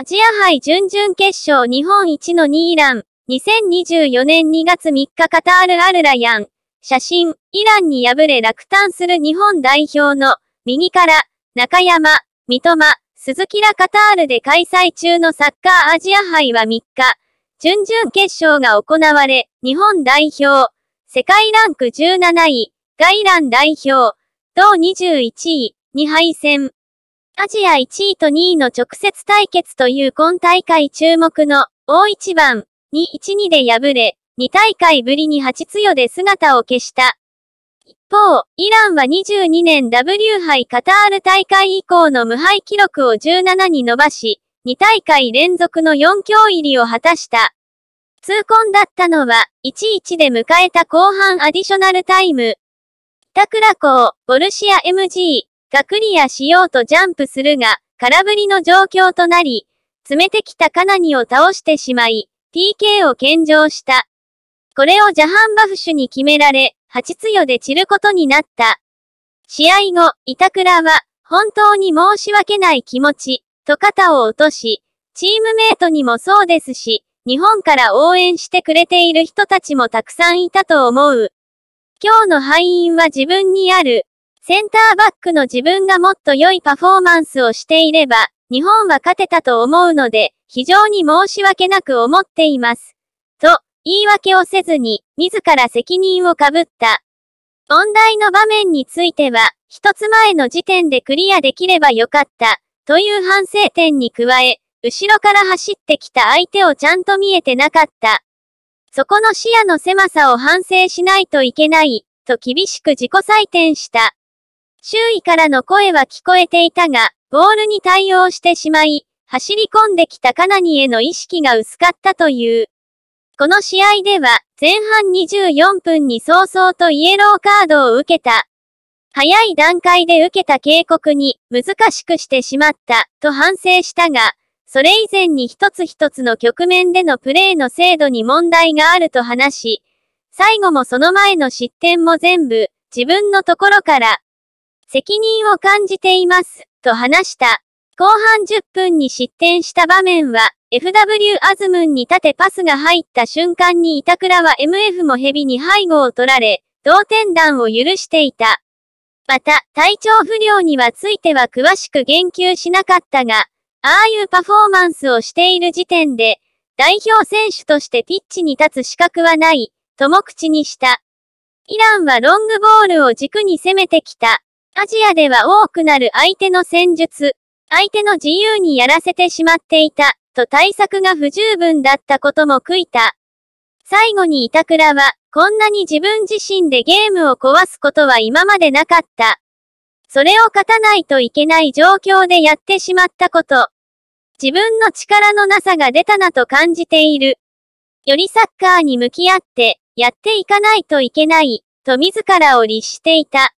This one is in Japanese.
アジア杯準々決勝日本一の2イラン。2024年2月3日カタールアルラヤン。写真、イランに敗れ落胆する日本代表の、右から、中山、三笘、鈴木らカタールで開催中のサッカーアジア杯は3日、準々決勝が行われ、日本代表、世界ランク17位、ガイラン代表、同21位、2敗戦。アジア1位と2位の直接対決という今大会注目の大一番に1-2で敗れ、2大会ぶりに8強で姿を消した。一方、イランは22年 W 杯カタール大会以降の無敗記録を17に伸ばし、2大会連続の4強入りを果たした。痛恨だったのは、1-1で迎えた後半アディショナルタイム。板倉港、ボルシア MG、がクリアしようとジャンプするが、空振りの状況となり、詰めてきたカナニを倒してしまい、PK を献上した。これをジャハンバフシュに決められ、つよで散ることになった。試合後、板倉は、本当に申し訳ない気持ち、と肩を落とし、チームメイトにもそうですし、日本から応援してくれている人たちもたくさんいたと思う。今日の敗因は自分にある、センターバックの自分がもっと良いパフォーマンスをしていれば、日本は勝てたと思うので、非常に申し訳なく思っています。と、言い訳をせずに、自ら責任をかぶった。問題の場面については、一つ前の時点でクリアできればよかった、という反省点に加え、後ろから走ってきた相手をちゃんと見えてなかった。そこの視野の狭さを反省しないといけない、と厳しく自己採点した。周囲からの声は聞こえていたが、ボールに対応してしまい、走り込んできたカナニへの意識が薄かったという。この試合では、前半24分に早々とイエローカードを受けた。早い段階で受けた警告に難しくしてしまったと反省したが、それ以前に一つ一つの局面でのプレーの精度に問題があると話し、最後もその前の失点も全部自分のところから責任を感じています、と話した。後半10分に失点した場面は、FW アズムンに縦パスが入った瞬間に板倉は MF もヘビに背後を取られ、同点弾を許していた。また、体調不良にはついては詳しく言及しなかったが、ああいうパフォーマンスをしている時点で、代表選手としてピッチに立つ資格はない、とも口にした。イランはロングボールを軸に攻めてきた。アジアでは多くなる相手の戦術、相手の自由にやらせてしまっていた、と対策が不十分だったことも悔いた。最後に板倉は、こんなに自分自身でゲームを壊すことは今までなかった。それを勝たないといけない状況でやってしまったこと。自分の力のなさが出たなと感じている。よりサッカーに向き合って、やっていかないといけない、と自らを律していた。